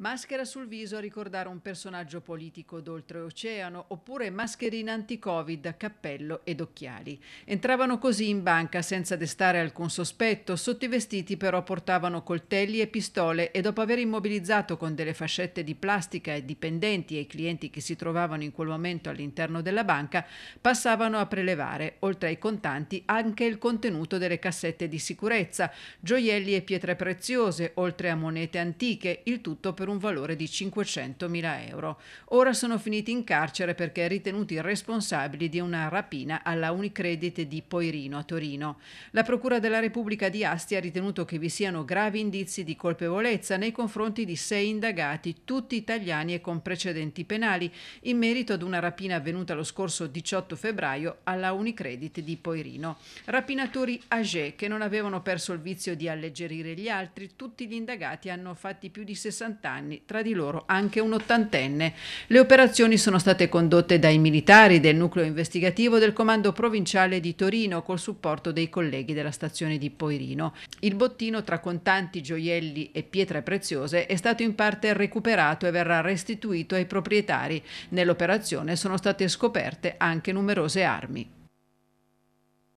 Maschera sul viso a ricordare un personaggio politico d'oltreoceano, oppure mascherina anti-Covid, cappello ed occhiali. Entravano così in banca senza destare alcun sospetto, sotto i vestiti però portavano coltelli e pistole e dopo aver immobilizzato con delle fascette di plastica i dipendenti e i clienti che si trovavano in quel momento all'interno della banca, passavano a prelevare, oltre ai contanti, anche il contenuto delle cassette di sicurezza, gioielli e pietre preziose, oltre a monete antiche, il tutto per per un valore di 500.000 euro. Ora sono finiti in carcere perché ritenuti responsabili di una rapina alla Unicredit di Poirino a Torino. La Procura della Repubblica di Asti ha ritenuto che vi siano gravi indizi di colpevolezza nei confronti di sei indagati, tutti italiani e con precedenti penali, in merito ad una rapina avvenuta lo scorso 18 febbraio alla Unicredit di Poirino. Rapinatori agé che non avevano perso il vizio di alleggerire gli altri, tutti gli indagati hanno fatti più di 60 anni anni, tra di loro anche un ottantenne. Le operazioni sono state condotte dai militari del nucleo investigativo del comando provinciale di Torino col supporto dei colleghi della stazione di Poirino. Il bottino tra contanti, gioielli e pietre preziose è stato in parte recuperato e verrà restituito ai proprietari. Nell'operazione sono state scoperte anche numerose armi.